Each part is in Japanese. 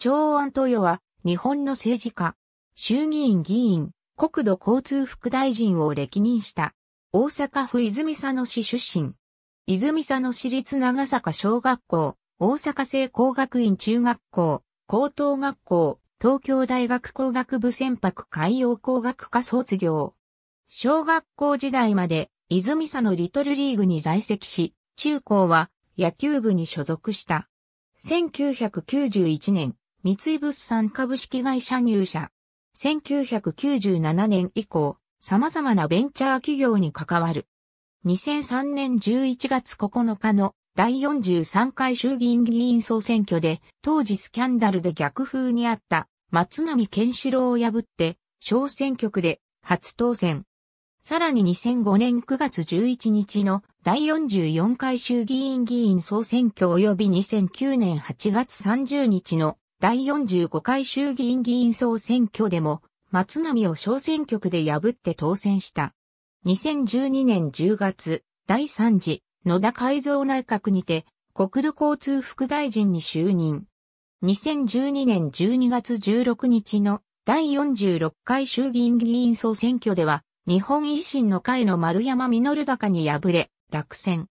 長安豊は、日本の政治家、衆議院議員、国土交通副大臣を歴任した、大阪府泉佐野市出身。泉佐野市立長坂小学校、大阪聖工学院中学校、高等学校、東京大学工学部船舶海洋工学科卒業。小学校時代まで、泉佐野リトルリーグに在籍し、中高は野球部に所属した。1991年、三井物産株式会社入社。1997年以降、様々なベンチャー企業に関わる。2003年11月9日の第43回衆議院議員総選挙で、当時スキャンダルで逆風にあった松並健志郎を破って、小選挙区で初当選。さらに2005年9月11日の第44回衆議院議員総選挙及び2009年8月30日の第45回衆議院議員総選挙でも、松並を小選挙区で破って当選した。2012年10月、第3次、野田改造内閣にて、国土交通副大臣に就任。2012年12月16日の第46回衆議院議員総選挙では、日本維新の会の丸山実高に敗れ、落選。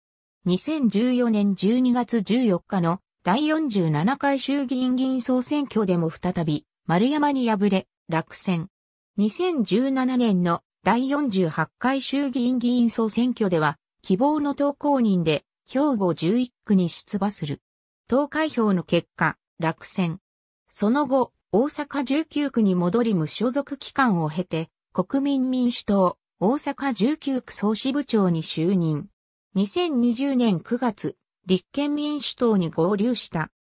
2014年12月14日の第47回衆議院議員総選挙でも再び、丸山に敗れ、落選。2017年の第48回衆議院議員総選挙では、希望の投稿人で、兵庫11区に出馬する。投開票の結果、落選。その後、大阪19区に戻り無所属期間を経て、国民民主党、大阪19区総支部長に就任。2020年9月、立憲民主党に合流した。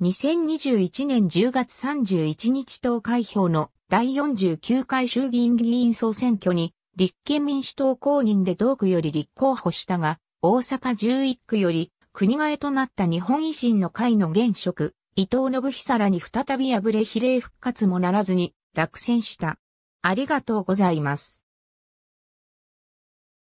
2021年10月31日投開票の第49回衆議院議員総選挙に立憲民主党公認で同区より立候補したが、大阪11区より国替えとなった日本維新の会の現職、伊藤信久らに再び敗れ比例復活もならずに落選した。ありがとうございます。